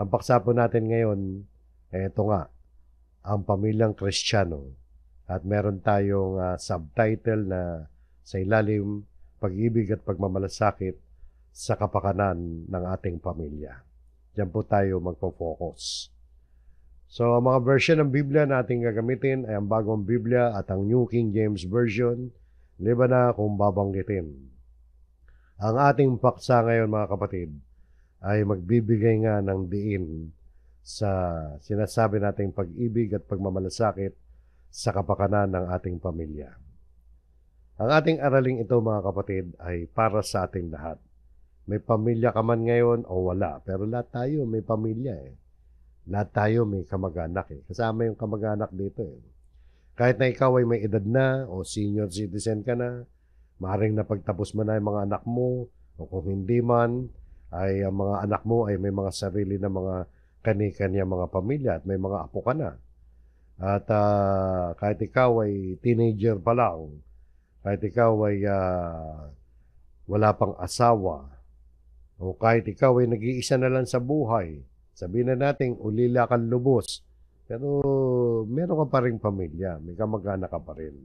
Ang paksa po natin ngayon, eto nga, ang pamilyang kristyano. At meron tayong uh, subtitle na sa ilalim, pag-ibig at pagmamalasakit sa kapakanan ng ating pamilya. Diyan po tayo magpo-focus. So, ang mga version ng Biblia na ating gagamitin ay ang bagong Biblia at ang New King James Version, liba na kung babanggitin. Ang ating paksa ngayon mga kapatid ay magbibigay nga ng diin sa sinasabi nating pag-ibig at pagmamalasakit sa kapakanan ng ating pamilya. Ang ating araling ito mga kapatid ay para sa ating lahat. May pamilya ka man ngayon o wala, pero lahat tayo may pamilya eh. Lahat tayo may kamag-anak eh. Kasama yung kamag-anak dito eh. Kahit na ikaw ay may edad na o senior citizen ka na, maaaring napagtapos mo na yung mga anak mo o kung hindi man, ay ang mga anak mo ay may mga sarili na mga kani-kanya mga pamilya at may mga apo ka na. At uh, kahit ikaw ay teenager pa lang, kahit ikaw ay uh, wala pang asawa, o kahit ikaw ay nag-iisa na lang sa buhay, sabihin na natin, ulila kang lubos, pero meron ka pa rin pamilya, may kamag-anak ka pa rin.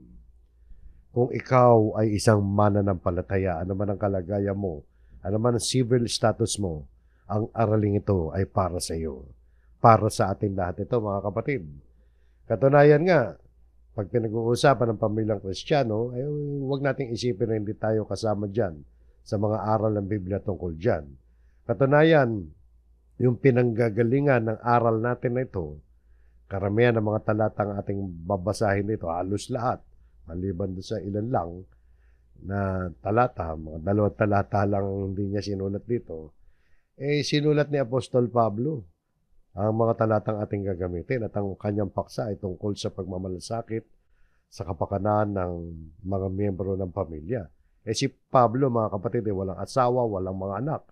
Kung ikaw ay isang mananampalataya, ano man ang kalagayan mo, ano man ang civil status mo, ang araling ito ay para sa iyo. Para sa ating lahat ito, mga kapatid. Katunayan nga, pag pinag-uusapan ng pamilyang Kristiyano, ay huwag nating isipin na hindi tayo kasama dyan sa mga aral ng Biblia tungkol dyan. Katunayan, yung pinanggagalingan ng aral natin na ito, karamihan ng mga talatang ating babasahin nito, halos lahat, maliban sa ilan lang, na talata, mga dalawang talata lang hindi niya sinulat dito, eh sinulat ni Apostol Pablo ang mga talatang ating gagamitin at ang kanyang paksa ay tungkol sa pagmamalasakit sa kapakanan ng mga miyembro ng pamilya. Eh si Pablo, mga kapatid, ay eh, walang asawa, walang mga anak.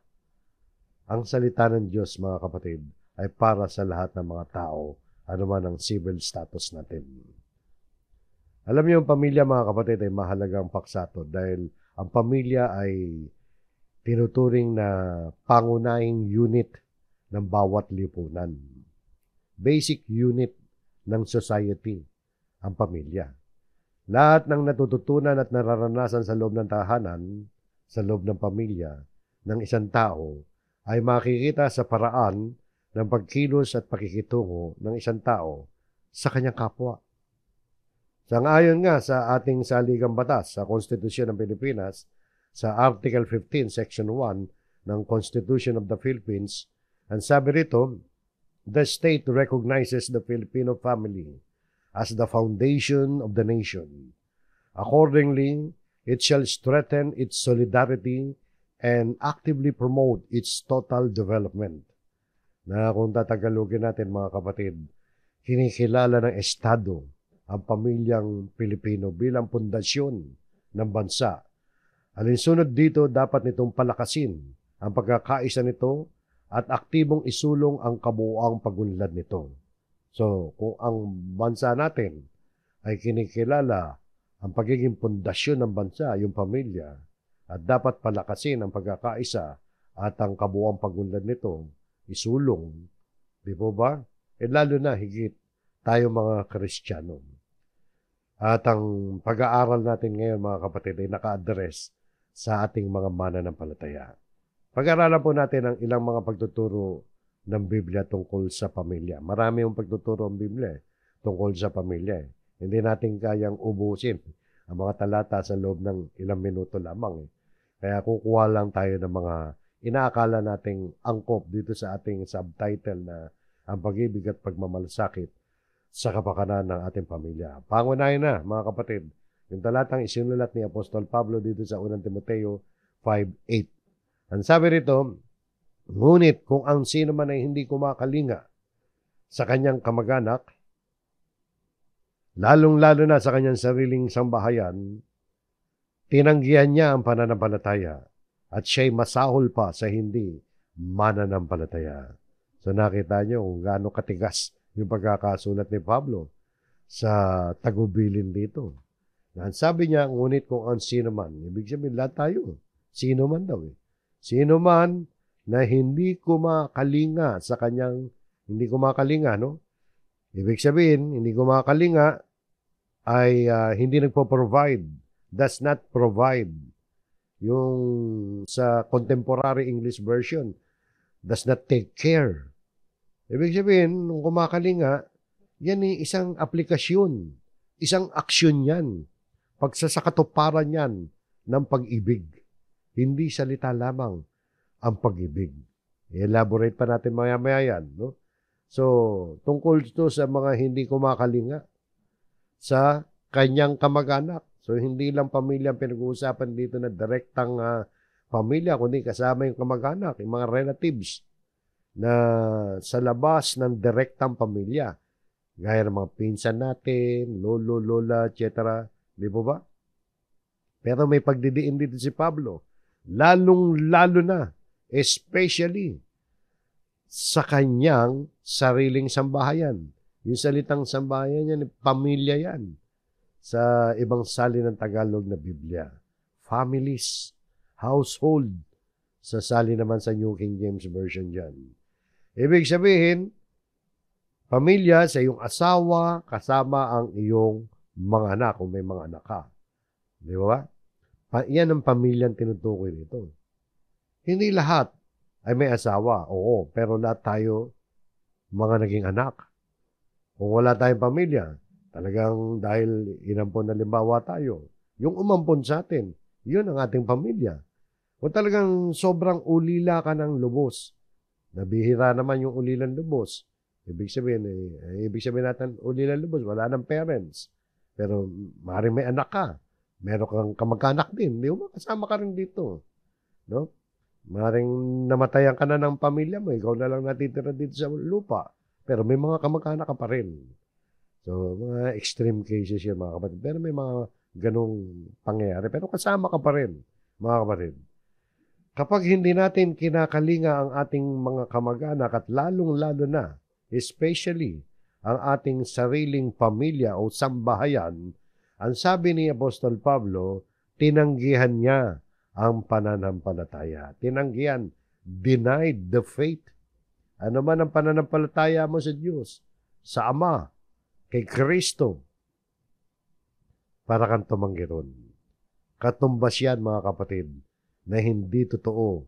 Ang salita ng Diyos, mga kapatid, ay para sa lahat ng mga tao, anuman ang civil status natin. Alam niyo, ang pamilya mga kapatid ay mahalagang paksa to dahil ang pamilya ay tinuturing na pangunahing unit ng bawat lipunan. Basic unit ng society, ang pamilya. Lahat ng natututunan at nararanasan sa loob ng tahanan, sa loob ng pamilya, ng isang tao, ay makikita sa paraan ng pagkilos at pakikitungo ng isang tao sa kanyang kapwa. Sangayon nga sa ating saligang batas sa Konstitusyon ng Pilipinas sa Article 15, Section 1 ng Constitution of the Philippines, ang sabi rito, The state recognizes the Filipino family as the foundation of the nation. Accordingly, it shall strengthen its solidarity and actively promote its total development. Na kung tatagalogin natin mga kapatid, kinikilala ng Estado ang pamilyang Pilipino bilang pundasyon ng bansa. Alinsunod dito, dapat nitong palakasin ang pagkakaisa nito at aktibong isulong ang kabuuang pagunlad nito. So, kung ang bansa natin ay kinikilala ang pagiging pundasyon ng bansa, yung pamilya, at dapat palakasin ang pagkakaisa at ang kabuuang pagunlad nito, isulong, di po ba? E lalo na higit tayo mga Kristiyano. At ang pag-aaral natin ngayon mga kapatid ay naka-address sa ating mga mananampalataya. Pag-aralan po natin ang ilang mga pagtuturo ng Biblia tungkol sa pamilya. Marami yung pagtuturo ng Biblia eh, tungkol sa pamilya. Eh. Hindi natin kayang ubusin ang mga talata sa loob ng ilang minuto lamang. Eh. Kaya kukuha lang tayo ng mga inaakala nating angkop dito sa ating subtitle na ang pag-ibig at pagmamalasakit sa kapakanan ng ating pamilya. Pangunahin na, mga kapatid, yung talatang isinulat ni Apostol Pablo dito sa 1 Timoteo 5.8. Ang sabi rito, Ngunit kung ang sino man ay hindi kumakalinga sa kanyang kamag-anak, lalong-lalo na sa kanyang sariling sambahayan, tinanggihan niya ang pananampalataya at siya'y masahol pa sa hindi mananampalataya. So nakita niyo kung gaano katigas yung pagkakasulat ni Pablo sa tagubilin dito. Dahil sabi niya, ngunit kung ang sino man, ibig sabihin lahat tayo, sino man daw eh. Sino man na hindi kumakalinga sa kanyang, hindi kumakalinga, no? Ibig sabihin, hindi kumakalinga ay uh, hindi nagpo-provide, does not provide. Yung sa contemporary English version, does not take care Ibig sabihin, nung kumakalinga, yan ay isang aplikasyon, isang aksyon yan, pagsasakatuparan yan ng pag-ibig. Hindi salita lamang ang pag-ibig. I-elaborate pa natin maya-maya yan. No? So, tungkol ito sa mga hindi kumakalinga sa kanyang kamag-anak. So, hindi lang pamilya ang pinag-uusapan dito na direktang uh, pamilya, kundi kasama yung kamag-anak, yung mga relatives na sa labas ng direktang pamilya. Gaya ng mga pinsan natin, lolo, lola, etc. Di ba ba? Pero may pagdidiin dito si Pablo. Lalong-lalo na, especially sa kanyang sariling sambahayan. Yung salitang sambahayan yan, pamilya yan. Sa ibang sali ng Tagalog na Biblia. Families, household, sa sali naman sa New King James Version dyan. Ibig sabihin, pamilya sa iyong asawa kasama ang iyong mga anak kung may mga anak ka. Di ba? Pa- yan ang pamilyang tinutukoy nito. Hindi lahat ay may asawa, oo, pero lahat tayo mga naging anak. Kung wala tayong pamilya, talagang dahil inampon na limbawa tayo, yung umampon sa atin, yun ang ating pamilya. O talagang sobrang ulila ka ng lubos Nabihira naman yung ulilan lubos. Ibig sabihin, eh, ibig sabihin natin, ulilan lubos, wala nang parents. Pero maaaring may anak ka. Meron kang kamag-anak din. Di ba? Kasama ka rin dito. No? Maring namatayan ka na ng pamilya mo, ikaw na lang natitira dito sa lupa. Pero may mga kamag-anak ka pa rin. So, mga extreme cases yan mga kapatid. Pero may mga ganong pangyayari. Pero kasama ka pa rin, mga kapatid. Kapag hindi natin kinakalinga ang ating mga kamag-anak at lalong-lalo na, especially ang ating sariling pamilya o sambahayan, ang sabi ni Apostol Pablo, tinanggihan niya ang pananampalataya. Tinanggihan, denied the faith. Ano man ang pananampalataya mo sa Diyos, sa Ama, kay Kristo, para kang tumanggi ron. Katumbas yan mga kapatid na hindi totoo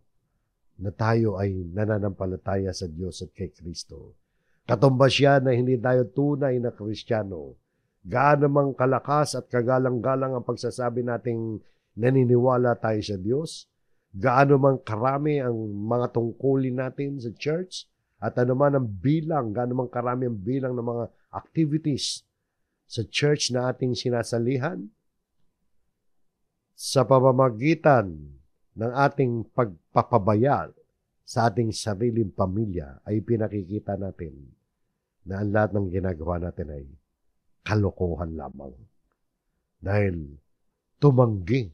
na tayo ay nananampalataya sa Diyos at kay Kristo. Katumbas siya na hindi tayo tunay na Kristiyano. Gaano mang kalakas at kagalang-galang ang pagsasabi nating naniniwala tayo sa Diyos, gaano mang karami ang mga tungkulin natin sa church, at ano man ang bilang, gaano mang karami ang bilang ng mga activities sa church na ating sinasalihan, sa pamamagitan ng ating pagpapabaya sa ating sariling pamilya ay pinakikita natin na ang lahat ng ginagawa natin ay kalokohan lamang. Dahil tumanggi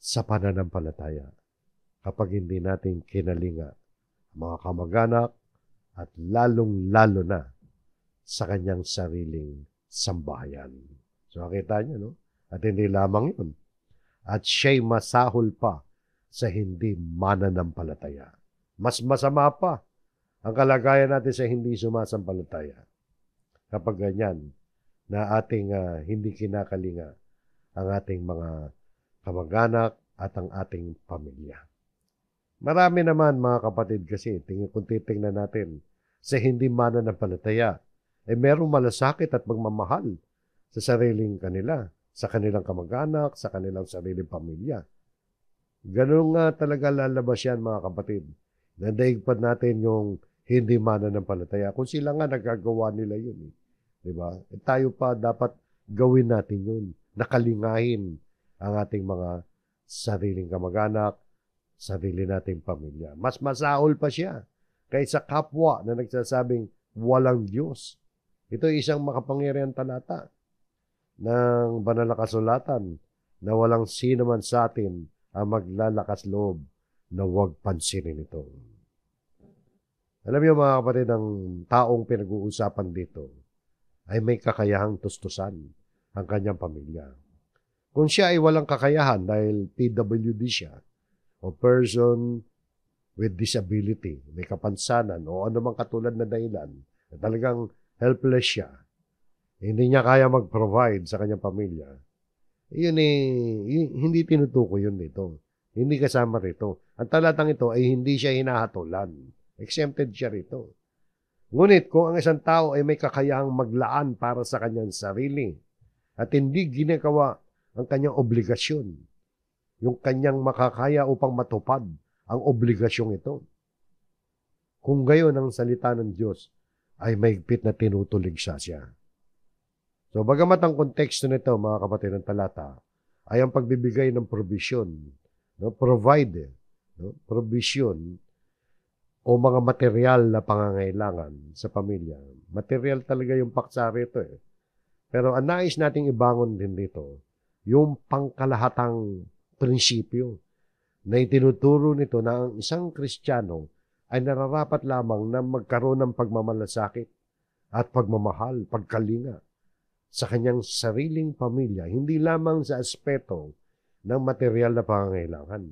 sa pananampalataya kapag hindi natin kinalinga ang mga kamag-anak at lalong-lalo na sa kanyang sariling sambahayan. So, nakita niyo, no? At hindi lamang yun. At siya'y masahol pa sa hindi mananampalataya. Mas masama pa ang kalagayan natin sa hindi sumasampalataya. Kapag ganyan, na ating uh, hindi kinakalinga ang ating mga kamag-anak at ang ating pamilya. Marami naman mga kapatid kasi, tingin, kung titingnan natin, sa hindi mananampalataya, ay eh, merong malasakit at magmamahal sa sariling kanila, sa kanilang kamag-anak, sa kanilang sariling pamilya. Ganun nga talaga lalabas yan mga kapatid. Nandaigpan natin yung hindi mana ng palataya. Kung sila nga nagagawa nila yun. Eh. Diba? E tayo pa dapat gawin natin yun. Nakalingahin ang ating mga sariling kamag-anak, sarili nating pamilya. Mas masaol pa siya kaysa kapwa na nagsasabing walang Diyos. Ito isang makapangyarihan talata ng banal na kasulatan na walang sino man sa atin ang maglalakas loob na huwag pansinin ito. Alam niyo mga kapatid, ang taong pinag-uusapan dito ay may kakayahang tustusan ang kanyang pamilya. Kung siya ay walang kakayahan dahil PWD siya o person with disability, may kapansanan o anumang katulad na dahilan na talagang helpless siya, hindi niya kaya mag-provide sa kanyang pamilya, yun eh, yun, hindi tinutukoy yun dito. Hindi kasama rito. Ang talatang ito ay hindi siya hinahatulan. Exempted siya rito. Ngunit kung ang isang tao ay may kakayahang maglaan para sa kanyang sarili at hindi ginagawa ang kanyang obligasyon, yung kanyang makakaya upang matupad ang obligasyong ito. Kung gayon ang salita ng Diyos, ay mahigpit na tinutulig siya siya. So bagamat ang konteksto nito mga kapatid ng talata ay ang pagbibigay ng provision, no? provide, no? provision o mga material na pangangailangan sa pamilya. Material talaga yung paksa rito eh. Pero ang nais nating ibangon din dito, yung pangkalahatang prinsipyo na itinuturo nito na ang isang Kristiyano ay nararapat lamang na magkaroon ng pagmamalasakit at pagmamahal, pagkalinga sa kanyang sariling pamilya, hindi lamang sa aspeto ng material na pangangailangan,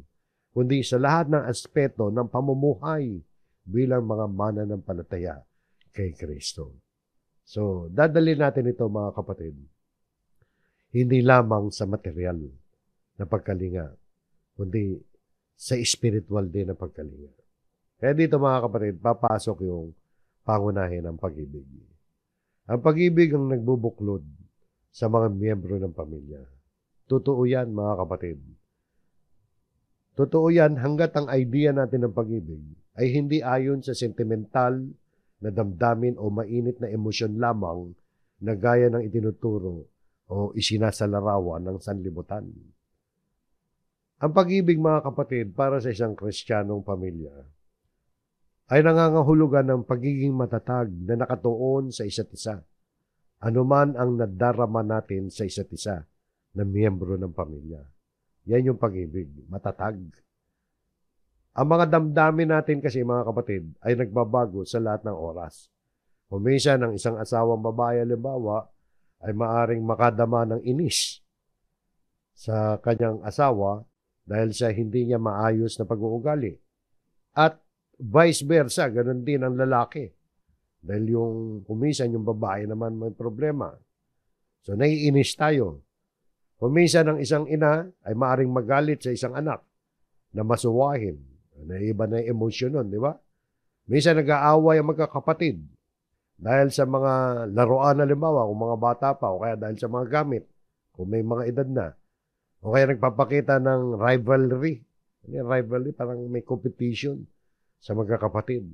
kundi sa lahat ng aspeto ng pamumuhay bilang mga mana ng mananampalataya kay Kristo. So, dadali natin ito mga kapatid. Hindi lamang sa material na pagkalinga, kundi sa spiritual din na pagkalinga. Kaya dito mga kapatid, papasok yung pangunahin ng pag-ibig. Ang pag-ibig ang nagbubuklod sa mga miyembro ng pamilya. Totoo yan, mga kapatid. Totoo yan hanggat ang idea natin ng pag-ibig ay hindi ayon sa sentimental na damdamin o mainit na emosyon lamang na gaya ng itinuturo o isinasalarawan ng sanlibutan. Ang pag-ibig mga kapatid para sa isang kristyanong pamilya ay nangangahulugan ng pagiging matatag na nakatuon sa isa't isa, anuman ang nadarama natin sa isa't isa na miyembro ng pamilya. Yan yung pag-ibig, matatag. Ang mga damdamin natin kasi mga kapatid ay nagbabago sa lahat ng oras. Kumisa ng isang asawang babae halimbawa ay maaring makadama ng inis sa kanyang asawa dahil sa hindi niya maayos na pag-uugali at Vice versa, ganun din ang lalaki. Dahil yung kumisan, yung babae naman may problema. So, naiinis tayo. Kumisan ng isang ina ay maaring magalit sa isang anak na masuwahin. Na iba na emosyon nun, di ba? Minsan nag-aaway ang magkakapatid dahil sa mga laruan na limawa, kung mga bata pa, o kaya dahil sa mga gamit, kung may mga edad na, o kaya nagpapakita ng rivalry. Ano rivalry? Parang may competition sa kapatid.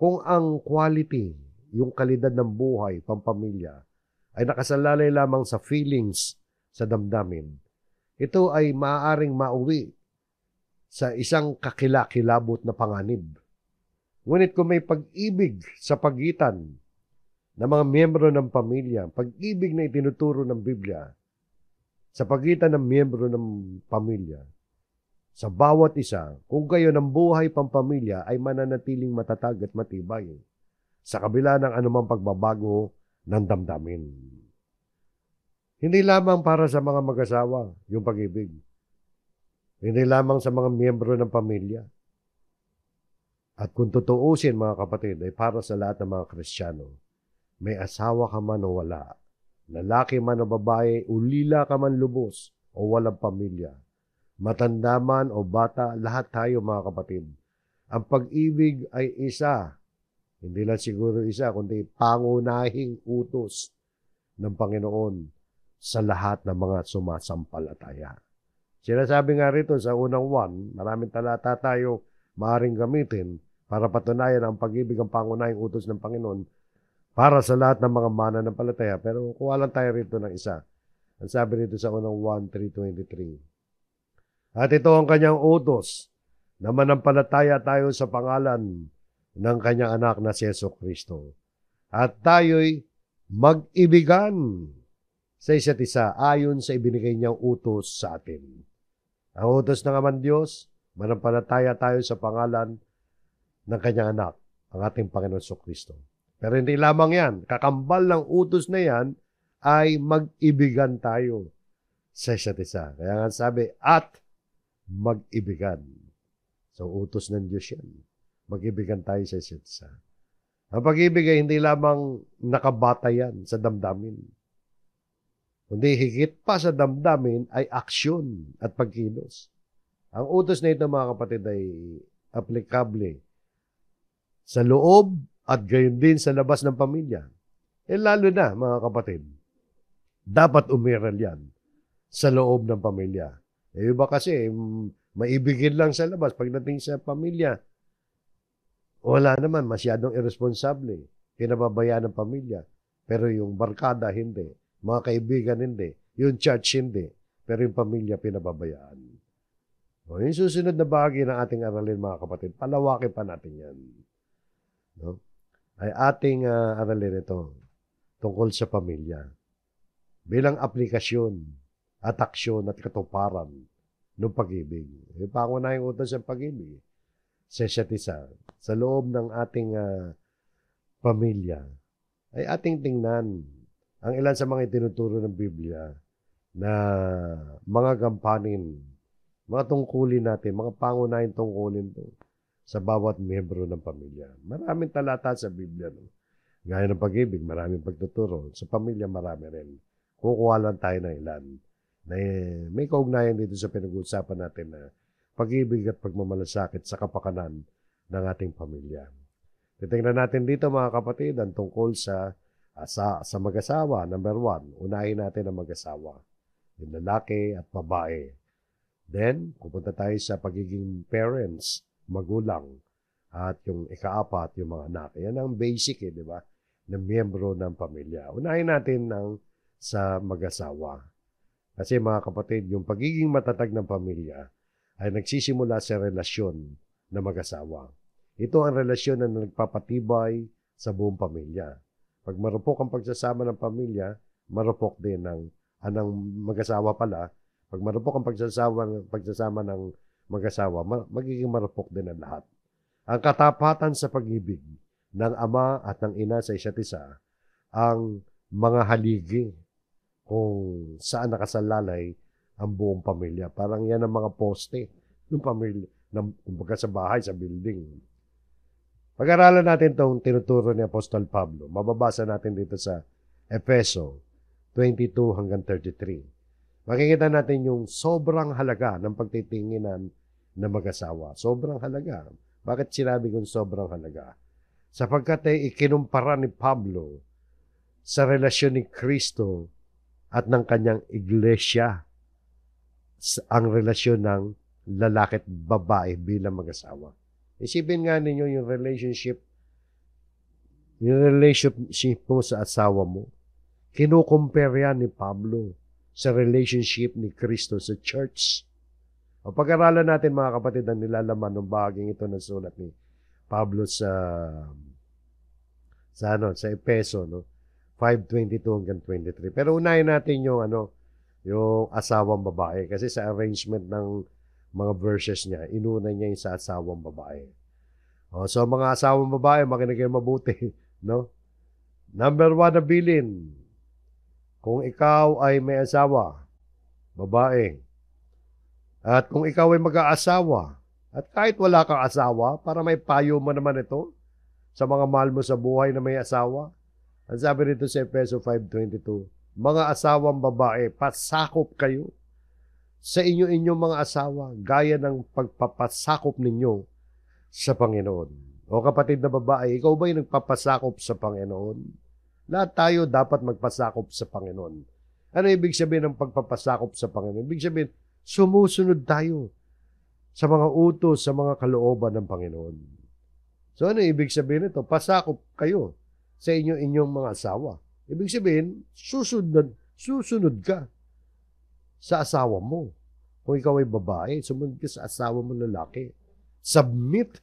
Kung ang quality, yung kalidad ng buhay, pampamilya, ay nakasalalay lamang sa feelings, sa damdamin, ito ay maaaring mauwi sa isang kakilakilabot na panganib. Ngunit kung may pag-ibig sa pagitan ng mga miyembro ng pamilya, pag-ibig na itinuturo ng Biblia, sa pagitan ng miyembro ng pamilya, sa bawat isa kung kayo ng buhay pampamilya ay mananatiling matatag at matibay sa kabila ng anumang pagbabago ng damdamin. Hindi lamang para sa mga mag-asawa yung pag-ibig. Hindi lamang sa mga miyembro ng pamilya. At kung tutuusin mga kapatid ay para sa lahat ng mga Kristiyano. May asawa ka man o wala, lalaki man o babae, ulila ka man lubos o walang pamilya matanda man o bata, lahat tayo mga kapatid. Ang pag-ibig ay isa, hindi lang siguro isa, kundi pangunahing utos ng Panginoon sa lahat ng mga sumasampalataya. Sinasabi nga rito sa unang one, maraming talata tayo maaring gamitin para patunayan ang pag-ibig ang pangunahing utos ng Panginoon para sa lahat ng mga mananampalataya. Pero kuha lang tayo rito ng isa. Ang sabi rito sa unang 1, 3, at ito ang kanyang utos na manampalataya tayo sa pangalan ng kanyang anak na si Yeso Kristo. At tayo'y mag-ibigan sa isa't isa ayon sa ibinigay niyang utos sa atin. Ang utos ng Aman Diyos, manampalataya tayo sa pangalan ng kanyang anak, ang ating Panginoon So Kristo. Pero hindi lamang yan. Kakambal ng utos na yan ay mag-ibigan tayo sa isa't isa. Kaya nga sabi, at mag-ibigan. So, utos ng Diyos yan. Mag-ibigan tayo sa isa't isa. Ang pag-ibig ay hindi lamang nakabata yan sa damdamin. Kundi higit pa sa damdamin ay aksyon at pagkilos. Ang utos na ito mga kapatid ay aplikable sa loob at gayon din sa labas ng pamilya. Eh lalo na mga kapatid, dapat umiral yan sa loob ng pamilya. Eh, iba kasi, mm, maibigin lang sa labas. Pagdating sa pamilya, wala naman, masyadong irresponsable. Pinababayaan eh. ng pamilya. Pero yung barkada, hindi. Mga kaibigan, hindi. Yung church, hindi. Pero yung pamilya, pinababayaan. O, yung susunod na bahagi ng ating aralin, mga kapatid, palawakin pa natin yan. No? Ay ating uh, aralin ito tungkol sa pamilya bilang aplikasyon at aksyon at katuparan ng pag-ibig. E, pangunahing utos ng pag-ibig sa isa't Sa loob ng ating uh, pamilya ay ating tingnan ang ilan sa mga itinuturo ng Biblia na mga gampanin, mga tungkulin natin, mga pangunahing tungkulin to sa bawat miyembro ng pamilya. Maraming talata sa Biblia. No? Gaya ng pag-ibig, maraming pagtuturo. Sa pamilya, marami rin. Kukuha lang tayo ng ilan may, may kaugnayan dito sa pinag-uusapan natin na pag-ibig at pagmamalasakit sa kapakanan ng ating pamilya. Titingnan natin dito mga kapatid ang tungkol sa ah, sa, sa mag-asawa. Number one, unahin natin ang mag-asawa. Yung lalaki at babae. Then, pupunta tayo sa pagiging parents, magulang, at yung ikaapat, yung mga anak. Yan ang basic eh, di ba? Ng miyembro ng pamilya. Unahin natin ng sa mag-asawa. Kasi mga kapatid, yung pagiging matatag ng pamilya ay nagsisimula sa relasyon na mag-asawa. Ito ang relasyon na nagpapatibay sa buong pamilya. Pag marupok ang pagsasama ng pamilya, marupok din ng anang mag-asawa pala. Pag marupok ang pagsasama, pagsasama ng mag-asawa, magiging marupok din ang lahat. Ang katapatan sa pag-ibig ng ama at ng ina sa isa't isa ang mga haligi kung saan nakasalalay ang buong pamilya. Parang yan ang mga poste ng pamilya, ng, kumbaga sa bahay, sa building. Pag-aralan natin itong tinuturo ni Apostol Pablo. Mababasa natin dito sa Efeso 22 hanggang 33. Makikita natin yung sobrang halaga ng pagtitinginan ng mag-asawa. Sobrang halaga. Bakit sinabi kong sobrang halaga? Sapagkat ay ikinumpara ni Pablo sa relasyon ni Kristo at ng kanyang iglesia ang relasyon ng lalaki at babae bilang mag-asawa. Isipin nga ninyo yung relationship yung relationship mo sa asawa mo. Kinukumpare yan ni Pablo sa relationship ni Kristo sa church. O pag-aralan natin mga kapatid ang nilalaman ng bahaging ito ng sulat ni Pablo sa sa ano, sa Epeso, no? 5.22 hanggang 23. Pero unahin natin yung ano, yung asawang babae. Kasi sa arrangement ng mga verses niya, inuna niya yung sa asawang babae. Oh, so, mga asawang babae, makinig kayo mabuti. No? Number one na bilin, kung ikaw ay may asawa, babae, at kung ikaw ay mag-aasawa, at kahit wala kang asawa, para may payo mo naman ito sa mga mahal mo sa buhay na may asawa, ang sabi rito sa Epeso 5.22, Mga asawang babae, pasakop kayo sa inyo-inyong mga asawa gaya ng pagpapasakop ninyo sa Panginoon. O kapatid na babae, ikaw ba yung nagpapasakop sa Panginoon? Lahat tayo dapat magpasakop sa Panginoon. Ano ibig sabihin ng pagpapasakop sa Panginoon? Ibig sabihin, sumusunod tayo sa mga utos, sa mga kalooban ng Panginoon. So ano ibig sabihin nito? Pasakop kayo sa inyo inyong mga asawa. Ibig sabihin, susunod, susunod ka sa asawa mo. Kung ikaw ay babae, sumunod ka sa asawa mo lalaki. Submit.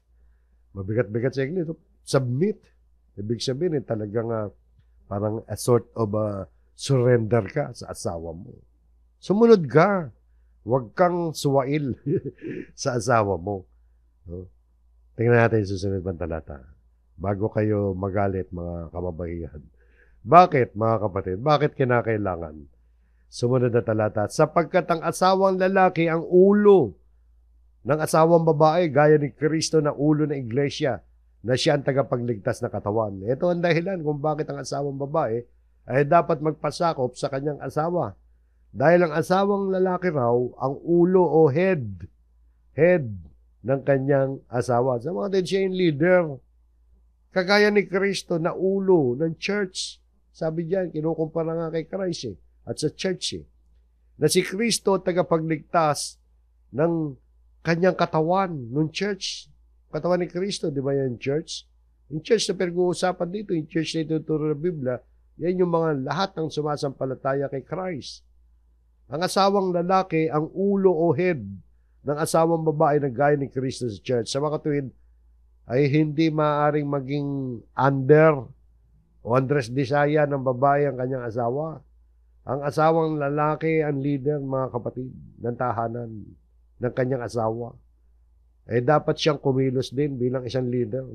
Mabigat-bigat sa English. Submit. Ibig sabihin, eh, talagang uh, parang a sort of a ah, surrender ka sa asawa mo. Sumunod ka. Huwag kang suwail sa asawa mo. No? Tingnan natin yung susunod pang talata bago kayo magalit mga kababaihan. Bakit mga kapatid? Bakit kinakailangan? Sumunod na talata, sapagkat ang asawang lalaki ang ulo ng asawang babae gaya ni Kristo na ulo ng iglesia na siya ang tagapagligtas na katawan. Ito ang dahilan kung bakit ang asawang babae ay dapat magpasakop sa kanyang asawa. Dahil ang asawang lalaki raw ang ulo o head, head ng kanyang asawa. Sa mga din siya yung leader, Kagaya ni Kristo na ulo ng church. Sabi diyan, kinukumpara nga kay Christ eh, at sa church eh. Na si Kristo tagapagligtas ng kanyang katawan ng church. Katawan ni Kristo, di ba yan church? Yung church na pinag-uusapan dito, yung church na ituturo ng Biblia, yan yung mga lahat ng sumasampalataya kay Christ. Ang asawang lalaki, ang ulo o head ng asawang babae na gaya ni Kristo sa church. Sa mga tuwid, ay hindi maaring maging under o andres desaya ng babae ang kanyang asawa. Ang asawang lalaki ang leader, mga kapatid, ng tahanan ng kanyang asawa. Eh dapat siyang kumilos din bilang isang leader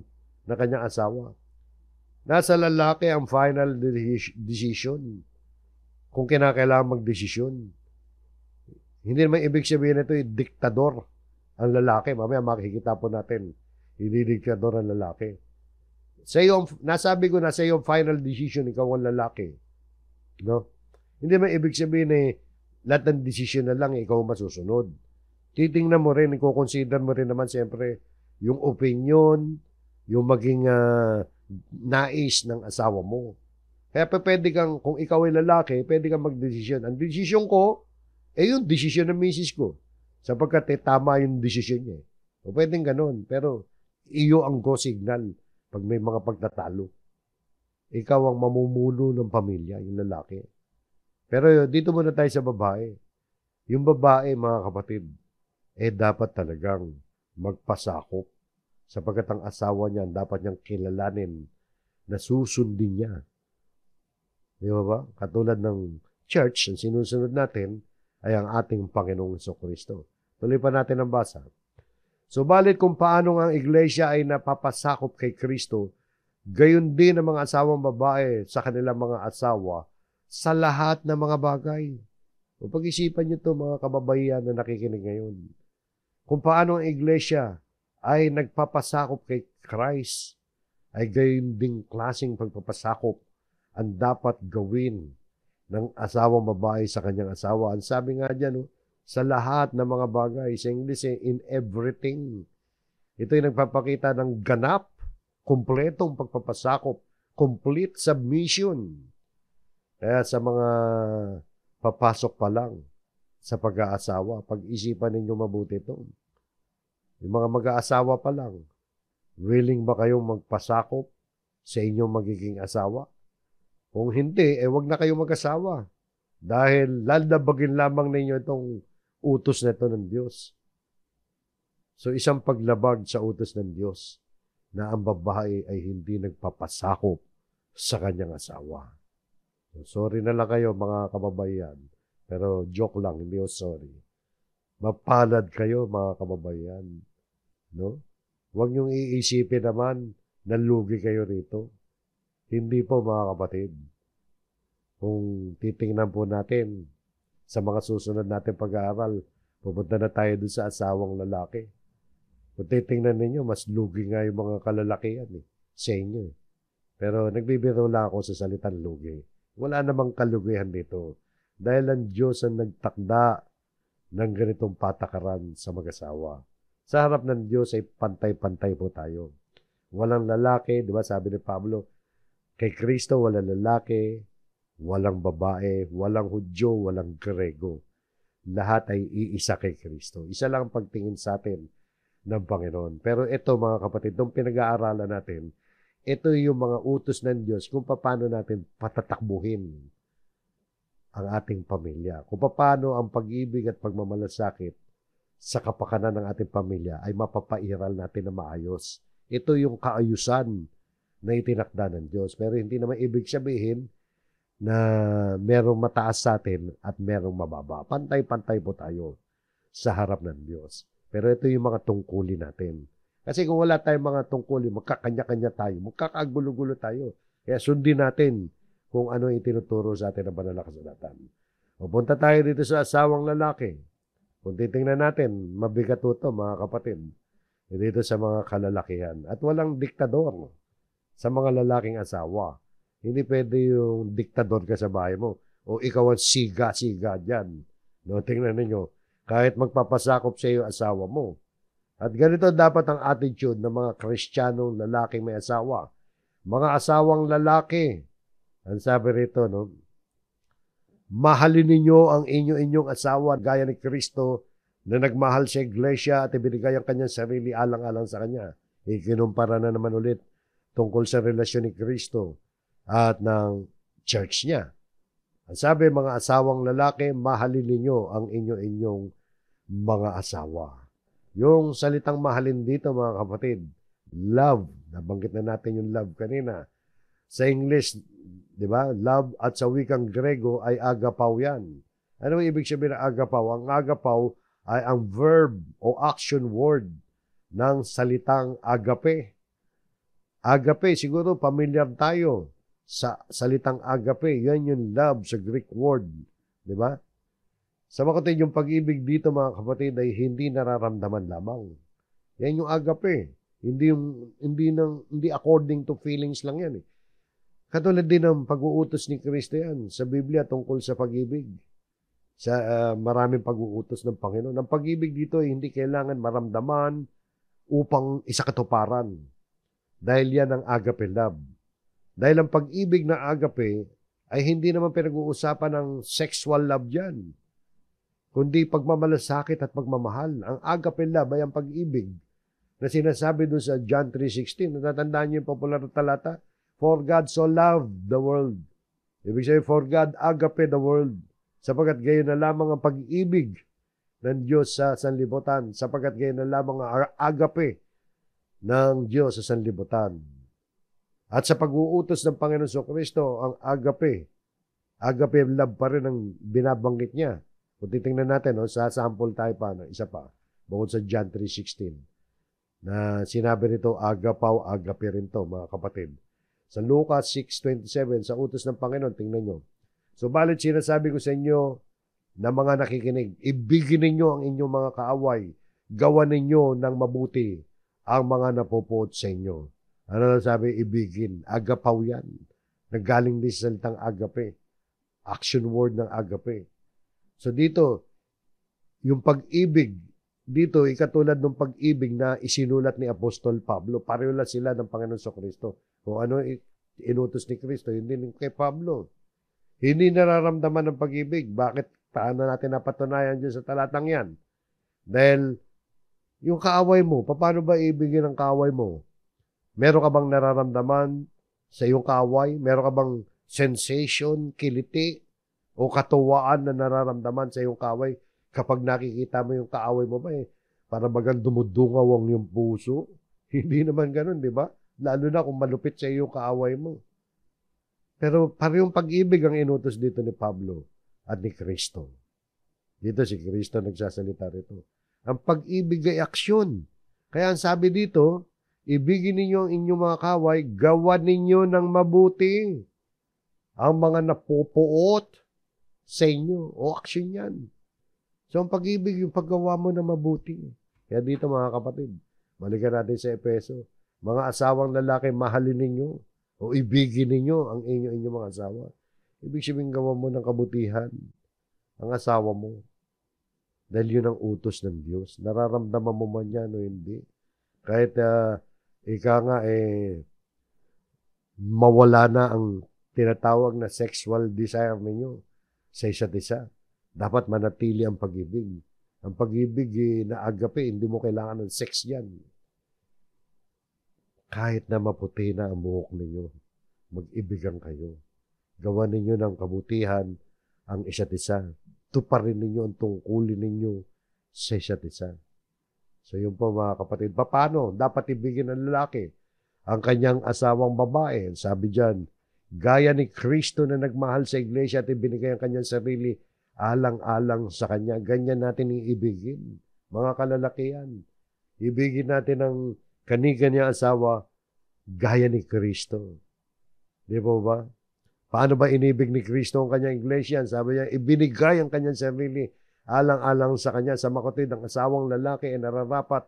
ng kanyang asawa. Nasa lalaki ang final decision kung kinakailangan magdesisyon. Hindi naman ibig sabihin nito eh, diktador ang lalaki. Mamaya makikita po natin Ididiktator ang lalaki. Sa iyo, nasabi ko na sa iyo final decision, ikaw ang lalaki. No? Hindi ba ibig sabihin eh, lahat ng decision na lang, ikaw masusunod. Titingnan mo rin, i-consider mo rin naman siyempre yung opinion, yung maging uh, nais ng asawa mo. Kaya pa pwede kang, kung ikaw ay lalaki, pwede kang mag-desisyon. Ang desisyon ko, eh yung desisyon ng misis ko. Sapagkat eh, tama yung desisyon niya. Eh. O pwedeng ganun. Pero Iyo ang go signal pag may mga pagtatalo. Ikaw ang mamumuno ng pamilya, yung lalaki. Pero dito muna tayo sa babae. Yung babae, mga kapatid, eh dapat talagang magpasakop sapagkat ang asawa niya dapat niyang kilalanin na susundin niya. Di ba ba? Katulad ng church, ang sinusunod natin ay ang ating Panginoong Kristo. Tuloy pa natin ang basa. Subalit kung paano ang iglesia ay napapasakop kay Kristo, gayon din ang mga asawang babae sa kanilang mga asawa sa lahat ng mga bagay. O pag-isipan niyo to mga kababayan na nakikinig ngayon. Kung paano ang iglesia ay nagpapasakop kay Christ, ay gayon ding klaseng pagpapasakop ang dapat gawin ng asawang babae sa kanyang asawa. Ang sabi nga dyan, oh, sa lahat ng mga bagay. Sa English, eh, in everything. Ito'y nagpapakita ng ganap, kumpletong pagpapasakop, complete submission. Kaya sa mga papasok pa lang sa pag-aasawa, pag-isipan ninyo mabuti ito. Yung mga mag-aasawa pa lang, willing ba kayong magpasakop sa inyong magiging asawa? Kung hindi, eh wag na kayong mag-asawa. Dahil lalabagin lamang ninyo itong utos na ito ng Diyos. So isang paglabag sa utos ng Diyos na ang babae ay hindi nagpapasakop sa kanyang asawa. So, sorry na lang kayo mga kababayan, pero joke lang, hindi oh sorry. Mapalad kayo mga kababayan. No? Huwag niyong iisipin naman na lugi kayo rito. Hindi po mga kapatid. Kung titingnan po natin, sa mga susunod natin pag-aaral, pupunta na tayo doon sa asawang lalaki. Kung titingnan ninyo, mas lugi nga yung mga kalalakihan eh, sa inyo eh. Pero nagbibiro lang ako sa salitang lugi. Wala namang kalugihan dito. Dahil ang Diyos ang nagtakda ng ganitong patakaran sa mag-asawa. Sa harap ng Diyos ay pantay-pantay po tayo. Walang lalaki, di ba sabi ni Pablo, kay Kristo walang lalaki, Walang babae, walang Hudyo, walang Grego. Lahat ay iisa kay Kristo. Isa lang ang pagtingin sa atin ng Panginoon. Pero ito mga kapatid, nung pinag-aaralan natin, ito yung mga utos ng Diyos kung paano natin patatakbuhin ang ating pamilya. Kung paano ang pag-ibig at pagmamalasakit sa kapakanan ng ating pamilya ay mapapairal natin na maayos. Ito yung kaayusan na itinakda ng Diyos. Pero hindi naman ibig sabihin na merong mataas sa atin at merong mababa. Pantay-pantay po tayo sa harap ng Diyos. Pero ito yung mga tungkulin natin. Kasi kung wala tayong mga tungkulin, magkakanya-kanya tayo, magkakagulo-gulo tayo. Kaya sundin natin kung ano yung itinuturo sa atin ng banal na kasulatan. Pupunta tayo dito sa asawang lalaki. Kung titingnan natin, mabigat ito mga kapatid. Dito sa mga kalalakihan. At walang diktador sa mga lalaking asawa. Hindi pwede yung diktador ka sa bahay mo. O ikaw ang siga-siga dyan. No, tingnan ninyo. Kahit magpapasakop sa iyo asawa mo. At ganito dapat ang attitude ng mga kristyanong lalaki may asawa. Mga asawang lalaki. Ang sabi rito, no? Mahalin ninyo ang inyo-inyong asawa gaya ni Kristo na nagmahal sa iglesia at ibinigay ang kanyang sarili alang-alang sa kanya. Ikinumpara na naman ulit tungkol sa relasyon ni Kristo at ng church niya. Ang sabi, mga asawang lalaki, mahalin ninyo ang inyo-inyong mga asawa. Yung salitang mahalin dito, mga kapatid, love. Nabanggit na natin yung love kanina. Sa English, di ba? Love at sa wikang Grego ay agapaw yan. Ano ang ibig sabihin ng agapaw? Ang agapaw ay ang verb o action word ng salitang agape. Agape, siguro pamilyar tayo sa salitang agape, eh. yan yung love sa Greek word, di ba? Sa makatid, yung pag-ibig dito mga kapatid ay hindi nararamdaman lamang. Yan yung agape. Eh. Hindi yung hindi nang hindi according to feelings lang yan eh. Katulad din ng pag-uutos ni Kristo yan sa Biblia tungkol sa pag-ibig. Sa uh, maraming pag-uutos ng Panginoon. Ang pag-ibig dito ay hindi kailangan maramdaman upang isakatuparan. Dahil yan ang agape love. Dahil ang pag-ibig na agape ay hindi naman pinag-uusapan ng sexual love yan, kundi pagmamalasakit at pagmamahal. Ang agape love ay ang pag-ibig na sinasabi doon sa John 3.16. Natatandaan niyo yung popular na talata? For God so loved the world. Ibig sabihin, for God agape the world. Sapagat gayon na lamang ang pag-ibig ng Diyos sa sanlibutan. Sapagat gayon na lamang ang agape ng Diyos sa sanlibutan. At sa pag-uutos ng Panginoon So Kristo, ang agape, agape love pa rin ang binabanggit niya. Kung titingnan natin, no, sa sample tayo pa, no, isa pa, bukod sa John 3.16, na sinabi nito, agapaw, agape rin to, mga kapatid. Sa Lucas 6.27, sa utos ng Panginoon, tingnan nyo. So, balit sinasabi ko sa inyo na mga nakikinig, ibigin ninyo ang inyong mga kaaway, gawa ninyo ng mabuti ang mga napupot sa inyo ano na sabi? Ibigin. Agapaw yan. Naggaling din sa salitang agape. Action word ng agape. So dito, yung pag-ibig, dito, ikatulad ng pag-ibig na isinulat ni Apostol Pablo, pareho lang sila ng Panginoon sa Kristo. Kung ano inutos ni Kristo, hindi din kay Pablo. Hindi nararamdaman ng pag-ibig. Bakit? Paano natin napatunayan dyan sa talatang yan? Dahil, yung kaaway mo, paano ba ibigin ang kaaway mo? Meron ka bang nararamdaman sa iyong kaaway? Meron ka bang sensation, kiliti, o katuwaan na nararamdaman sa iyong kaaway kapag nakikita mo yung kaaway mo ba eh? Para bagang dumudungaw ang iyong puso. Hindi naman ganun, di ba? Lalo na kung malupit sa iyong kaaway mo. Pero parehong pag-ibig ang inutos dito ni Pablo at ni Kristo. Dito si Kristo nagsasalita rito. Ang pag-ibig ay aksyon. Kaya ang sabi dito, Ibigin ninyo ang inyong mga kaway, gawa ninyo ng mabuti ang mga napupuot sa inyo o action yan. So ang pag-ibig, yung paggawa mo na mabuti. Kaya dito mga kapatid, balikan natin sa Epeso. Mga asawang lalaki, mahalin ninyo o ibigin ninyo ang inyo inyo mga asawa. Ibig sabihin gawa mo ng kabutihan ang asawa mo. Dahil yun ang utos ng Diyos. Nararamdaman mo man yan o hindi. Kahit uh, ika nga eh, mawala na ang tinatawag na sexual desire ninyo sa isa't isa. Dapat manatili ang pag-ibig. Ang pag-ibig eh, na agape, hindi mo kailangan ng sex yan. Kahit na maputi na ang buhok ninyo, mag-ibigan kayo. Gawa ninyo ng kabutihan ang isa't isa. Tuparin ninyo ang tungkulin ninyo sa isa't isa. So yun po mga kapatid, paano dapat ibigin ng lalaki ang kanyang asawang babae? Sabi diyan, gaya ni Kristo na nagmahal sa iglesia at ibinigay ang kanyang sarili alang-alang sa kanya. Ganyan natin iibigin, mga kalalakian. Ibigin natin ang kaniga niya asawa gaya ni Kristo. Di po ba? Paano ba inibig ni Kristo ang kanyang iglesia? Sabi niya, ibinigay ang kanyang sarili alang-alang sa kanya sa makatid ang asawang lalaki ay nararapat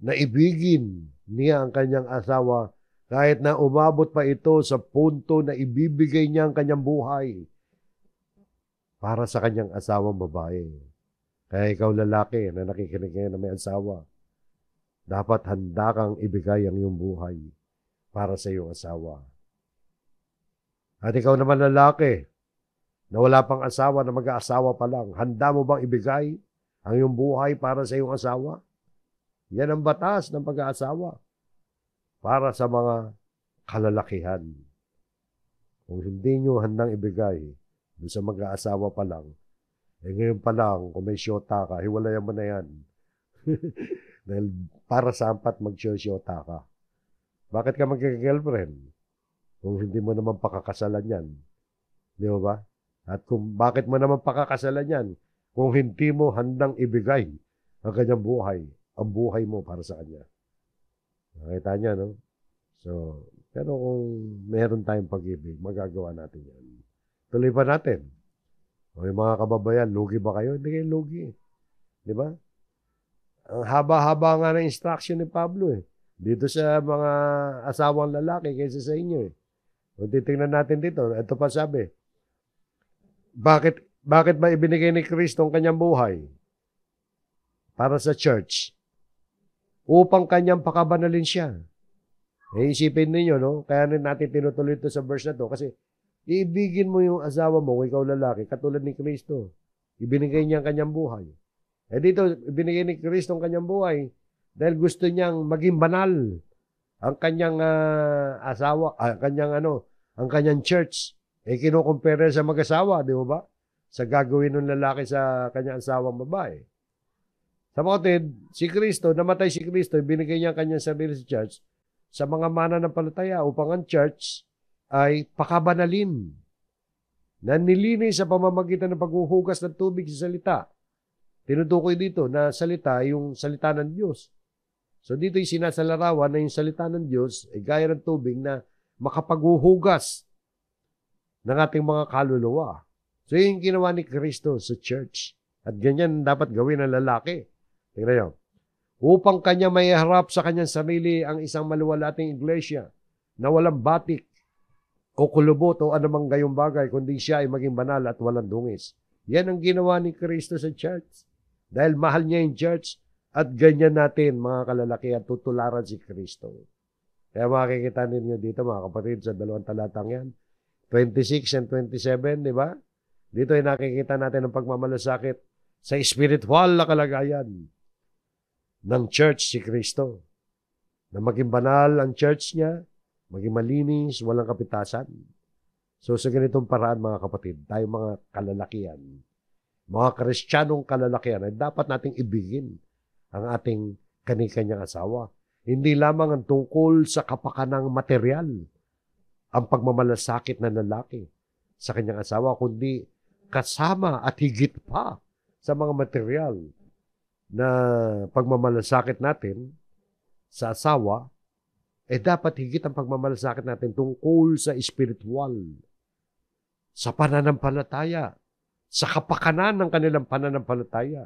na ibigin niya ang kanyang asawa kahit na umabot pa ito sa punto na ibibigay niya ang kanyang buhay para sa kanyang asawang babae. Kaya ikaw lalaki na nakikinig ngayon na may asawa, dapat handa kang ibigay ang iyong buhay para sa iyong asawa. At ikaw naman lalaki na wala pang asawa na mag-aasawa pa lang, handa mo bang ibigay ang iyong buhay para sa iyong asawa? Yan ang batas ng pag-aasawa para sa mga kalalakihan. Kung hindi nyo handang ibigay doon sa mag-aasawa pa lang, eh ngayon pa lang, kung may syota ka, hiwalayan mo na yan. Dahil para sa ampat mag-syota ka. Bakit ka magka-girlfriend? Kung hindi mo naman pakakasalan yan. Di ba ba? At kung bakit mo naman pakakasalan yan kung hindi mo handang ibigay ang kanyang buhay, ang buhay mo para sa kanya. Nakita niya, no? So, pero kung meron tayong pag-ibig, magagawa natin yan. Tuloy pa natin. O yung mga kababayan, lugi ba kayo? Hindi kayo lugi. Eh. Di ba? Ang haba-haba nga ng instruction ni Pablo eh. Dito sa mga asawang lalaki kaysa sa inyo eh. Kung titingnan natin dito, ito pa sabi, bakit, bakit ba ibinigay ni Kristo ang kanyang buhay? Para sa church. Upang kanyang pakabanalin siya. Eh, isipin ninyo, no? Kaya natin tinutuloy ito sa verse na to. Kasi, iibigin mo yung asawa mo, ikaw lalaki, katulad ni Kristo. Ibinigay niya ang kanyang buhay. Eh dito, ibinigay ni Kristo ang kanyang buhay dahil gusto niyang maging banal ang kanyang uh, asawa, ang uh, kanyang ano, ang kanyang church. Eh, kinukumpare sa mag-asawa, di ba? Sa gagawin ng lalaki sa kanyang asawang babae. Sa kapatid, si Kristo, namatay si Kristo, binigay niya ang kanyang sarili sa church sa mga mana ng mananampalataya upang ang church ay pakabanalin na nilinis sa pamamagitan ng paghuhugas ng tubig sa salita. Tinutukoy dito na salita yung salita ng Diyos. So dito yung sinasalarawan na yung salita ng Diyos ay gaya ng tubig na makapaghuhugas ng ating mga kaluluwa. So, yun yung ginawa ni Kristo sa church. At ganyan dapat gawin ng lalaki. Tingnan nyo. Upang kanya may harap sa kanyang sarili ang isang maluwalating iglesia na walang batik o kulubot o anumang gayong bagay, kundi siya ay maging banal at walang dungis. Yan ang ginawa ni Kristo sa church. Dahil mahal niya yung church at ganyan natin mga kalalaki at tutularan si Kristo. Kaya makikita ninyo dito mga kapatid sa dalawang talatang yan, 26 and 27, di ba? Dito ay nakikita natin ang pagmamalasakit sa spiritual na kalagayan ng church si Kristo. Na maging banal ang church niya, maging malinis, walang kapitasan. So sa ganitong paraan mga kapatid, tayo mga kalalakian, mga kristyanong kalalakian ay dapat nating ibigin ang ating kanikanyang asawa. Hindi lamang ang tungkol sa kapakanang material, ang pagmamalasakit na lalaki sa kanyang asawa, kundi kasama at higit pa sa mga material na pagmamalasakit natin sa asawa, eh dapat higit ang pagmamalasakit natin tungkol sa spiritual, sa pananampalataya, sa kapakanan ng kanilang pananampalataya,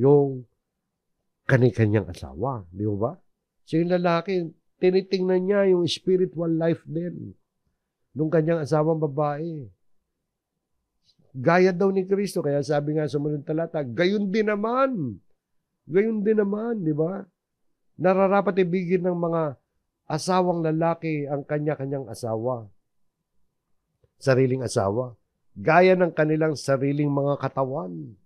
yung kani-kanyang asawa, di ba? So yung lalaki, tinitingnan niya yung spiritual life din nung kanyang asawang babae. Gaya daw ni Kristo, kaya sabi nga sa munod talata, gayon din naman. Gayon din naman, di ba? Nararapat ibigin ng mga asawang lalaki ang kanya-kanyang asawa. Sariling asawa. Gaya ng kanilang sariling mga katawan.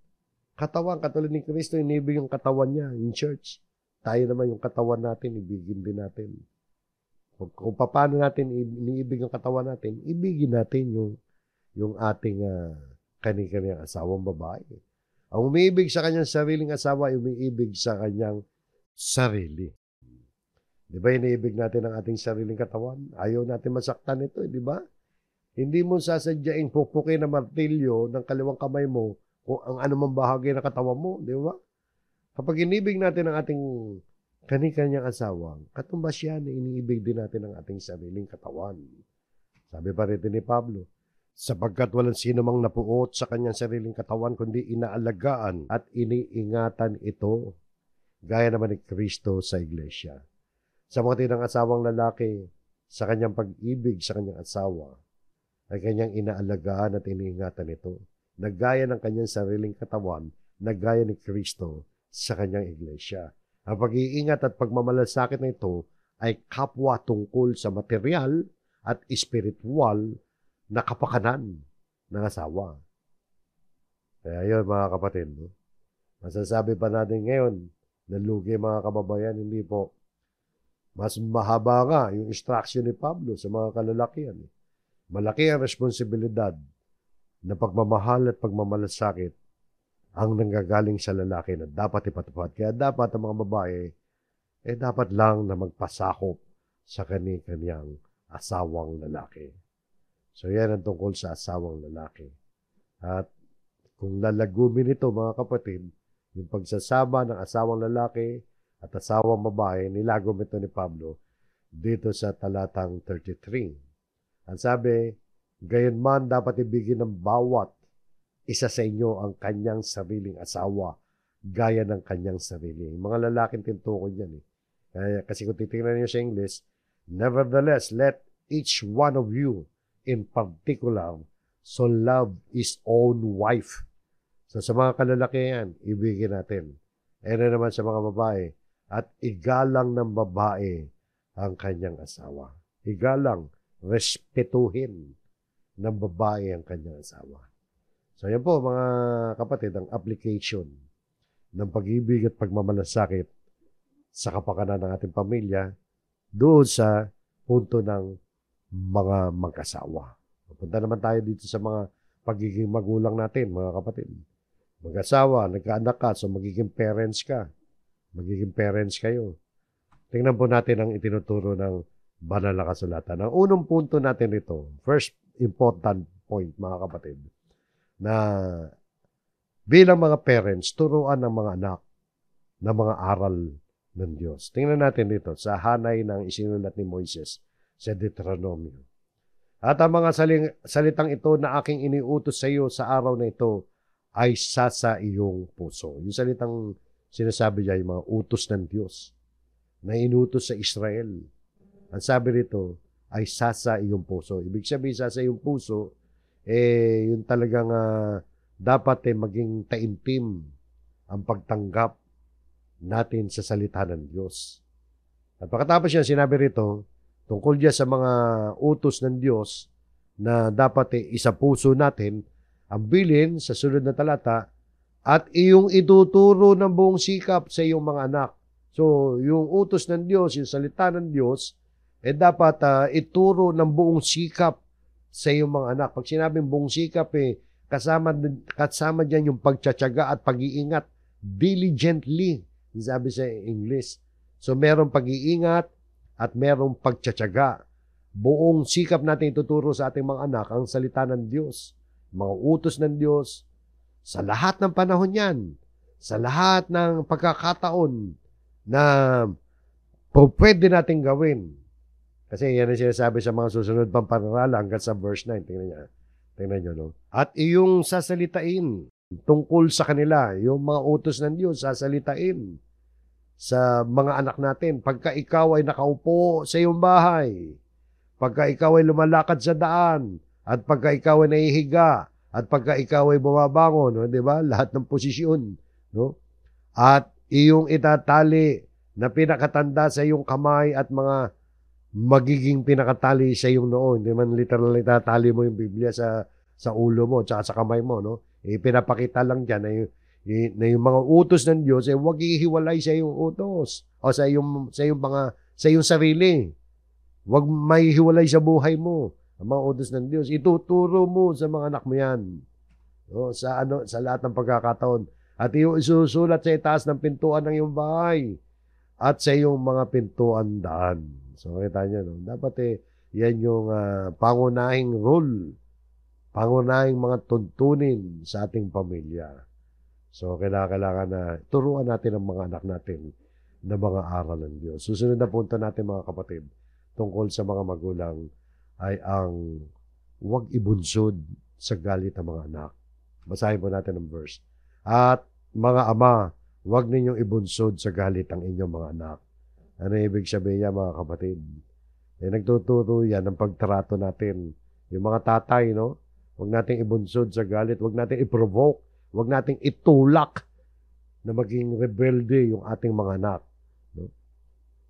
Katawan, katulad ni Kristo, inibig yung katawan niya in church. Tayo naman yung katawan natin, ibigin din natin. Kung, kung paano natin iniibig ang katawan natin, ibigin natin yung yung ating uh, kani-kaniyang asawang babae. Ang umiibig sa kanyang sariling asawa ay umiibig sa kanyang sarili. Di ba iniibig natin ang ating sariling katawan? Ayaw natin masaktan ito, eh, di ba? Hindi mo sasadyaing pupukin na martilyo ng kaliwang kamay mo kung ang anumang bahagi ng katawan mo, di ba? Kapag inibig natin ang ating kanikanyang asawang, katumbas yan, iniibig din natin ang ating sariling katawan. Sabi pa rin ni Pablo, sapagkat walang sino mang napuot sa kanyang sariling katawan kundi inaalagaan at iniingatan ito, gaya naman ni Kristo sa iglesia. Sa mga tinang asawang lalaki, sa kanyang pag-ibig sa kanyang asawa, ay kanyang inaalagaan at iniingatan ito, na gaya ng kanyang sariling katawan, na gaya ni Kristo sa kanyang iglesia. Ang pag-iingat at pagmamalasakit na ito ay kapwa tungkol sa material at espiritual na kapakanan ng asawa. Kaya yun mga kapatid, no? masasabi pa natin ngayon na lugi mga kababayan, hindi po. Mas mahaba nga yung instruction ni Pablo sa mga kalalakihan. Malaki ang responsibilidad na pagmamahal at pagmamalasakit ang nanggagaling sa lalaki na dapat ipatupad. Kaya dapat ang mga babae, eh dapat lang na magpasakop sa kani-kaniyang asawang lalaki. So yan ang tungkol sa asawang lalaki. At kung lalagumin ito mga kapatid, yung pagsasama ng asawang lalaki at asawang babae, nilagom ito ni Pablo dito sa talatang 33. Ang sabi, gayon man dapat ibigin ng bawat isa sa inyo ang kanyang sariling asawa gaya ng kanyang sarili. mga lalaking tintukod yan eh. Kaya, kasi kung titingnan niyo sa English, Nevertheless, let each one of you in particular so love his own wife. So sa mga kalalakihan, ibigin natin. Ayan naman sa mga babae. At igalang ng babae ang kanyang asawa. Igalang, respetuhin ng babae ang kanyang asawa. So yan po mga kapatid, ang application ng pag-ibig at pagmamalasakit sa kapakanan ng ating pamilya doon sa punto ng mga mag-asawa. Punta naman tayo dito sa mga pagiging magulang natin, mga kapatid. Mag-asawa, nagkaanak ka, so magiging parents ka. Magiging parents kayo. Tingnan po natin ang itinuturo ng banal na kasulatan. Ang unang punto natin ito, first important point, mga kapatid, na bilang mga parents, turuan ng mga anak ng mga aral ng Diyos. Tingnan natin dito sa hanay ng isinulat ni Moises sa Deuteronomio. At ang mga saling, salitang ito na aking iniutos sa iyo sa araw na ito ay sasa iyong puso. Yung salitang sinasabi niya, ay mga utos ng Diyos na inutos sa Israel. Ang sabi rito ay sasa iyong puso. Ibig sabihin, sasa iyong puso eh yun talagang uh, dapat eh maging taimtim ang pagtanggap natin sa salita ng Diyos. At pagkatapos niya sinabi rito tungkol niya sa mga utos ng Diyos na dapat eh, isa puso natin ang bilin sa sunod na talata at iyong ituturo ng buong sikap sa iyong mga anak. So, yung utos ng Diyos, yung salita ng Diyos, eh dapat uh, ituro ng buong sikap sa iyong mga anak. Pag sinabing buong sikap, eh, kasama, kasama dyan yung pagtsatsaga at pag-iingat diligently, sabi sa English. So merong pag-iingat at merong pagtsatsaga. Buong sikap natin ituturo sa ating mga anak ang salita ng Diyos, mga utos ng Diyos, sa lahat ng panahon yan, sa lahat ng pagkakataon na pwede natin gawin kasi yan ang sinasabi sa mga susunod pang pangaral hanggang sa verse 9. Tingnan niya. Ah. Tingnan niyo, no? At iyong sasalitain tungkol sa kanila, yung mga utos ng Diyos, sasalitain sa mga anak natin. Pagka ikaw ay nakaupo sa iyong bahay, pagka ikaw ay lumalakad sa daan, at pagka ikaw ay nahihiga, at pagka ikaw ay bumabangon, no? di ba? Lahat ng posisyon, no? At iyong itatali na pinakatanda sa iyong kamay at mga magiging pinakatali sa iyong noo. Hindi man literal itatali mo yung Biblia sa sa ulo mo at sa kamay mo, no? Eh, pinapakita lang diyan na yung, eh, na yung mga utos ng Diyos, eh, huwag ihiwalay sa iyong utos o sa iyong, sa iyong mga, sa iyong sarili. Huwag maihiwalay sa buhay mo ang mga utos ng Diyos. Ituturo mo sa mga anak mo yan. No? Sa, ano, sa lahat ng pagkakataon. At iyong isusulat sa itaas ng pintuan ng iyong bahay at sa iyong mga pintuan daan. So, kita nyo, no? dapat eh, yan yung uh, pangunahing role, pangunahing mga tuntunin sa ating pamilya. So, kailangan na turuan natin ang mga anak natin na mga aral ng Diyos. Susunod na punto natin mga kapatid tungkol sa mga magulang ay ang huwag ibunsod sa galit ng mga anak. Basahin po natin ang verse. At mga ama, huwag ninyong ibunsod sa galit ang inyong mga anak ano ibig sabihin niya mga kapatid? Eh, nagtututo yan ng pagtrato natin. Yung mga tatay, no? Huwag nating ibunsod sa galit. Huwag nating iprovoke. Huwag nating itulak na maging rebelde yung ating mga anak. No?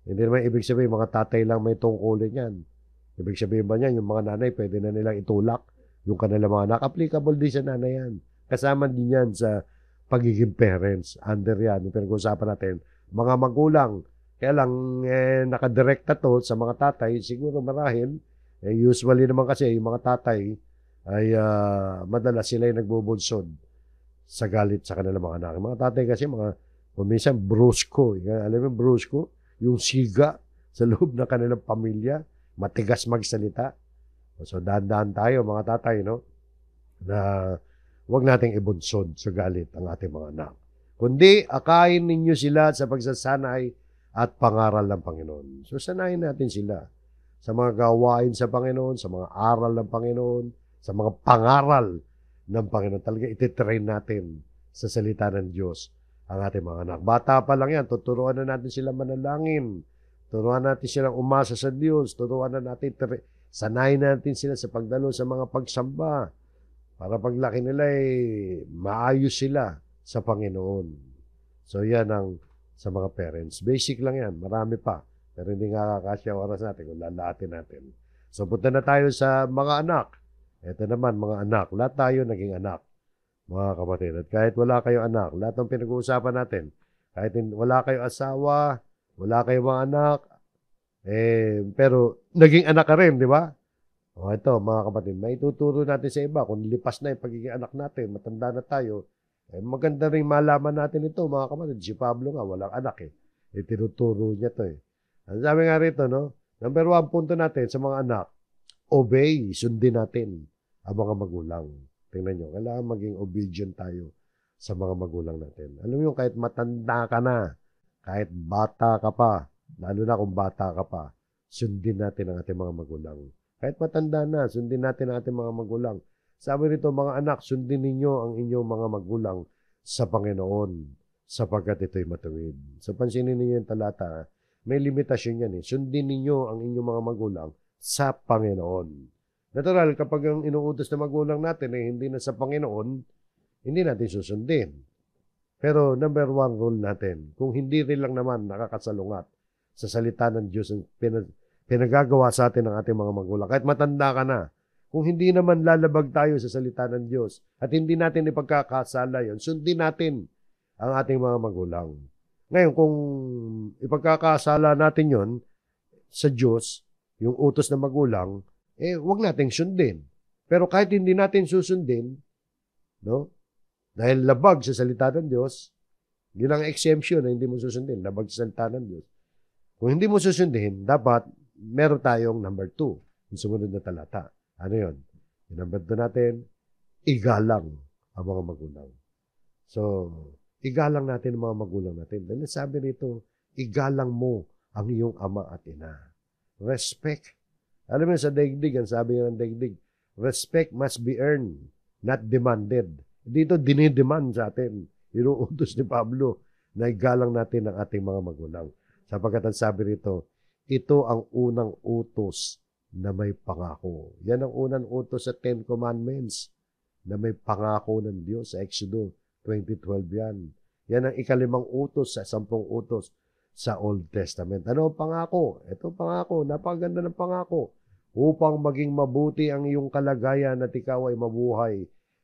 Hindi naman ibig sabihin, mga tatay lang may tungkulin yan. Ibig sabihin ba niyan, yung mga nanay, pwede na nilang itulak yung kanilang mga anak. Applicable din sa nanay yan. Kasama din yan sa pagiging parents. Under yan. Yung pinag-uusapan natin, mga magulang, kaya lang, eh, nakadirekta to sa mga tatay, siguro marahil, eh, usually naman kasi yung mga tatay ay uh, madalas sila yung nagbubunsod sa galit sa kanilang mga anak. Mga tatay kasi mga, kung minsan brusko, alam mo brusko, yung siga sa loob ng kanilang pamilya, matigas magsalita. So, dahan-dahan tayo mga tatay, no? Na huwag nating ibunsod sa galit ang ating mga anak. Kundi, akayin ninyo sila sa pagsasanay at pangaral ng Panginoon. So sanayin natin sila sa mga gawain sa Panginoon, sa mga aral ng Panginoon, sa mga pangaral ng Panginoon. Talaga ititrain natin sa salita ng Diyos ang ating mga anak. Bata pa lang yan, tuturuan na natin sila manalangin. Turuan natin silang umasa sa Diyos. Tuturuan na natin, sanayin natin sila sa pagdalo sa mga pagsamba. Para paglaki nila ay maayos sila sa Panginoon. So yan ang sa mga parents. Basic lang yan. Marami pa. Pero hindi nga kakasya oras natin kung lalatin natin. So punta na tayo sa mga anak. Ito naman, mga anak. Lahat tayo naging anak, mga kapatid. At kahit wala kayong anak, lahat ng pinag-uusapan natin, kahit wala kayong asawa, wala kayong mga anak, eh, pero naging anak ka rin, di ba? O ito, mga kapatid, maituturo natin sa iba kung lipas na yung pagiging anak natin, matanda na tayo, eh, maganda rin malaman natin ito, mga kapatid. Si Pablo nga, walang anak eh. eh tinuturo niya to eh. Ang sabi nga rito, no? Number one punto natin sa mga anak, obey, sundin natin ang mga magulang. Tingnan nyo, kailangan maging obedient tayo sa mga magulang natin. Alam mo kahit matanda ka na, kahit bata ka pa, lalo na kung bata ka pa, sundin natin ang ating mga magulang. Kahit matanda na, sundin natin ang ating mga magulang. Sabi rito, mga anak, sundin ninyo ang inyong mga magulang sa Panginoon sapagkat ito'y matuwid. So pansinin ninyo yung talata, may limitasyon yan eh. Sundin ninyo ang inyong mga magulang sa Panginoon. Natural, kapag ang inuutos na magulang natin ay eh, hindi na sa Panginoon, hindi natin susundin. Pero number one rule natin, kung hindi rin lang naman nakakasalungat sa salita ng Diyos ang pinag- pinagagawa sa atin ng ating mga magulang, kahit matanda ka na, kung hindi naman lalabag tayo sa salita ng Diyos at hindi natin ipagkakasala yon, sundin natin ang ating mga magulang. Ngayon, kung ipagkakasala natin yon sa Diyos, yung utos ng magulang, eh, wag nating sundin. Pero kahit hindi natin susundin, no? Dahil labag sa salita ng Diyos, yun ang exemption na hindi mo susundin, labag sa salita ng Diyos. Kung hindi mo susundin, dapat meron tayong number two, yung sumunod na talata. Ano yun? Yung number natin, igalang ang mga magulang. So, igalang natin ang mga magulang natin. Dahil sabi nito, igalang mo ang iyong ama at ina. Respect. Alam mo sa daigdig, ang sabi ng daigdig, respect must be earned, not demanded. Dito dinidemand sa atin, inuutos ni Pablo na igalang natin ang ating mga magulang. Sapagkat ang sabi rito, ito ang unang utos na may pangako. Yan ang unang utos sa Ten Commandments na may pangako ng Diyos sa Exodus 2012 yan. Yan ang ikalimang utos sa sampung utos sa Old Testament. Ano ang pangako? Ito pangako, napaganda ng pangako. Upang maging mabuti ang iyong kalagayan at ikaw ay mabuhay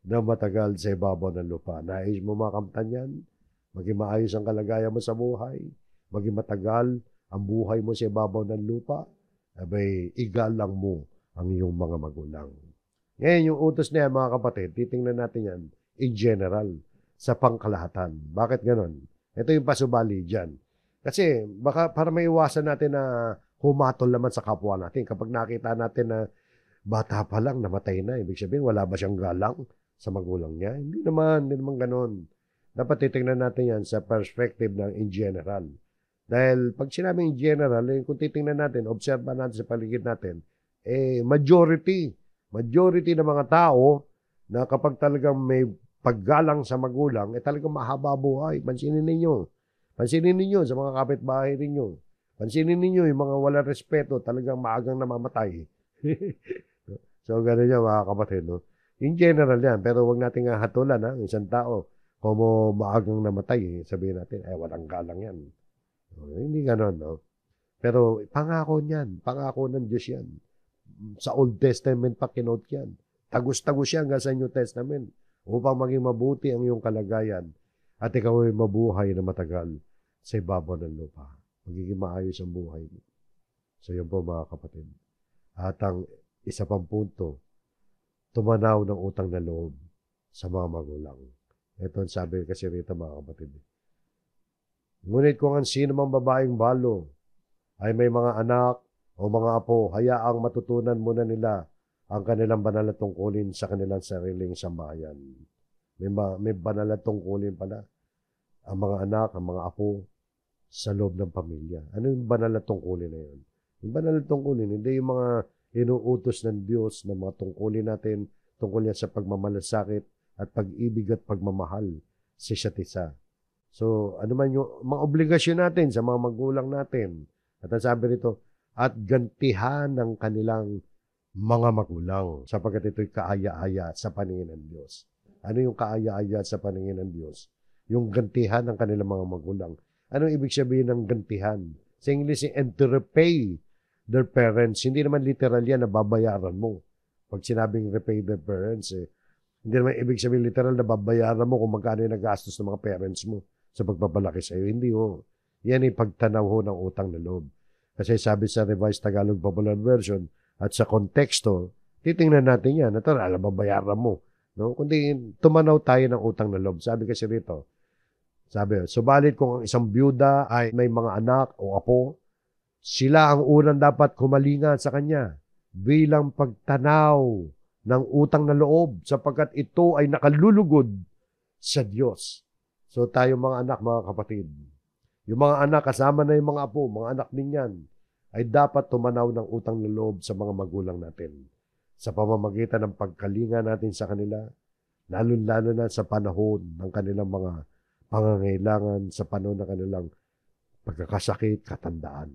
na matagal sa ibabaw ng lupa. Nais mo makamtan yan? Maging maayos ang kalagayan mo sa buhay? Maging matagal ang buhay mo sa ibabaw ng lupa? abay igalang mo ang iyong mga magulang. Ngayon, yung utos niya mga kapatid, titingnan natin yan in general sa pangkalahatan. Bakit ganon? Ito yung pasubali dyan. Kasi baka para maiwasan natin na humatol naman sa kapwa natin. Kapag nakita natin na bata pa lang, namatay na, ibig sabihin wala ba siyang galang sa magulang niya? Hindi naman, hindi naman ganon. Dapat titingnan natin yan sa perspective ng in general. Dahil pag sinabing general, eh, kung titingnan natin, observe natin sa paligid natin, eh, majority, majority ng mga tao na kapag talagang may paggalang sa magulang, eh talagang mahaba buhay. Pansinin ninyo. Pansinin ninyo sa mga kapitbahay ninyo. Pansinin ninyo yung mga walang respeto, talagang maagang namamatay. so, ganun yan mga kapatid. No? In general yan, pero wag natin nga hatulan ha, isang tao. Kung maagang namatay, eh, sabihin natin, eh, walang galang yan. Oh, hindi ganon, no? Pero pangako niyan, pangako ng Diyos yan. Sa Old Testament pa kinot yan. Tagus-tagus yan hanggang sa New Testament upang maging mabuti ang iyong kalagayan at ikaw ay mabuhay na matagal sa ibabaw ng lupa. Magiging maayos ang buhay mo. So yun po mga kapatid. At ang isa pang punto, tumanaw ng utang na loob sa mga magulang. Ito ang sabi kasi rito mga kapatid. Ngunit kung ang sino mang babaeng balo ay may mga anak o mga apo, hayaang matutunan muna nila ang kanilang banal na tungkulin sa kanilang sariling sambahayan. May, ba, may banal na tungkulin pala ang mga anak, ang mga apo sa loob ng pamilya. Ano yung banal na tungkulin na yun? Yung banal na tungkulin, hindi yung mga inuutos ng Diyos na mga tungkulin natin tungkol yan sa pagmamalasakit at pag-ibig at pagmamahal sa isa't isa. So, ano man yung mga obligasyon natin sa mga magulang natin. At ang sabi rito, at gantihan ng kanilang mga magulang sapagkat ito'y kaaya-aya sa paningin ng Diyos. Ano yung kaaya-aya sa paningin ng Diyos? Yung gantihan ng kanilang mga magulang. Anong ibig sabihin ng gantihan? Sa English, and to repay their parents. Hindi naman literal yan na babayaran mo. Pag sinabing repay their parents, eh, hindi naman ibig sabihin literal na babayaran mo kung magkano yung nagastos ng mga parents mo sa pagbabalaki sa iyo. Hindi ho. Yan ay pagtanaw ho ng utang na loob. Kasi sabi sa Revised Tagalog Babylon Version at sa konteksto, titingnan natin yan. Ito, alam ba bayaran mo? No? Kundi tumanaw tayo ng utang na loob. Sabi kasi rito, sabi, subalit kung ang isang byuda ay may mga anak o apo, sila ang unang dapat kumalingan sa kanya bilang pagtanaw ng utang na loob sapagkat ito ay nakalulugod sa Diyos. So tayo mga anak, mga kapatid, yung mga anak, kasama na yung mga apo, mga anak ninyan, ay dapat tumanaw ng utang na loob sa mga magulang natin sa pamamagitan ng pagkalinga natin sa kanila, lalo-lalo na sa panahon ng kanilang mga pangangailangan sa panahon ng kanilang pagkakasakit, katandaan.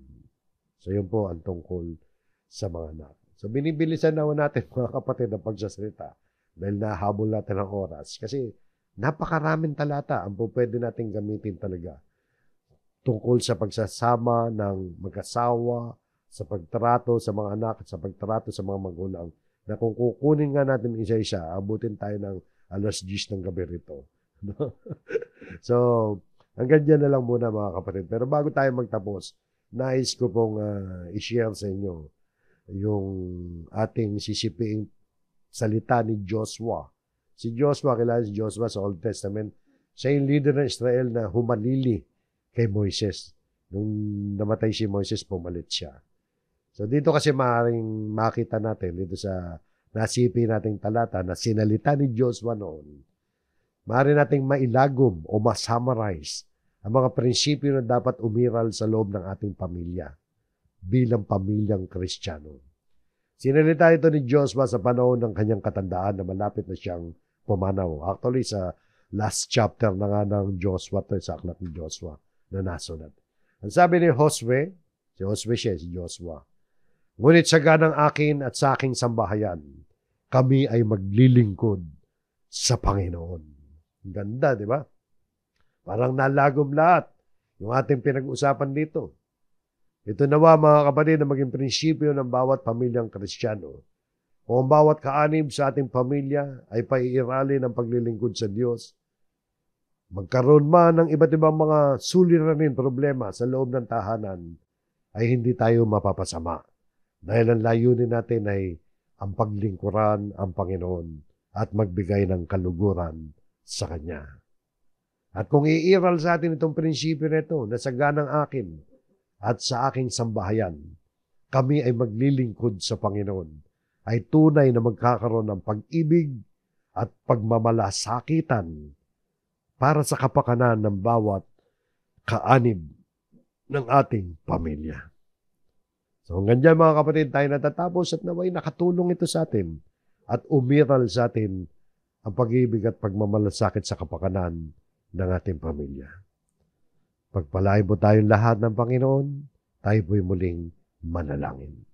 So yun po ang tungkol sa mga anak. So binibilisan na natin mga kapatid ang pagsasalita dahil nahabol natin ang oras kasi napakaraming talata ang pwede natin gamitin talaga tungkol sa pagsasama ng mag-asawa, sa pagtrato sa mga anak at sa pagtrato sa mga magulang na kung kukunin nga natin isa-isa, abutin tayo ng alas 10 ng gabi rito. so, hanggang dyan na lang muna mga kapatid. Pero bago tayo magtapos, nais ko pong uh, i-share sa inyo yung ating sisipiing salita ni Joshua Si Joshua, kilala si Joshua sa Old Testament. Siya yung leader ng Israel na humalili kay Moises. Nung namatay si Moises, pumalit siya. So dito kasi maaaring makita natin dito sa nasipi nating talata na sinalita ni Joshua noon, maaari nating mailagom o masummarize ang mga prinsipyo na dapat umiral sa loob ng ating pamilya bilang pamilyang Kristiyano. Sinalita ito ni Joshua sa panahon ng kanyang katandaan na malapit na siyang pumanaw. Actually, sa last chapter na nga ng Joshua to, sa aklat ni Joshua na nasunod. Ang sabi ni Josue, si Josue siya, si Joshua, Ngunit sa ganang akin at sa aking sambahayan, kami ay maglilingkod sa Panginoon. Ganda, di ba? Parang nalagom lahat yung ating pinag-usapan dito. Ito nawa mga kapatid na maging prinsipyo ng bawat pamilyang kristyano o ang bawat kaanib sa ating pamilya ay paiirali ng paglilingkod sa Diyos. Magkaroon man ng iba't ibang mga suliranin problema sa loob ng tahanan, ay hindi tayo mapapasama. Dahil ang layunin natin ay ang paglingkuran ang Panginoon at magbigay ng kaluguran sa Kanya. At kung iiral sa atin itong prinsipyo nito na sa ganang akin at sa aking sambahayan, kami ay maglilingkod sa Panginoon ay tunay na magkakaroon ng pag-ibig at pagmamalasakitan para sa kapakanan ng bawat kaanib ng ating pamilya. So hanggang dyan mga kapatid, tayo natatapos at naway nakatulong ito sa atin at umiral sa atin ang pag-ibig at pagmamalasakit sa kapakanan ng ating pamilya. Pagpalain mo tayong lahat ng Panginoon, tayo po'y muling manalangin.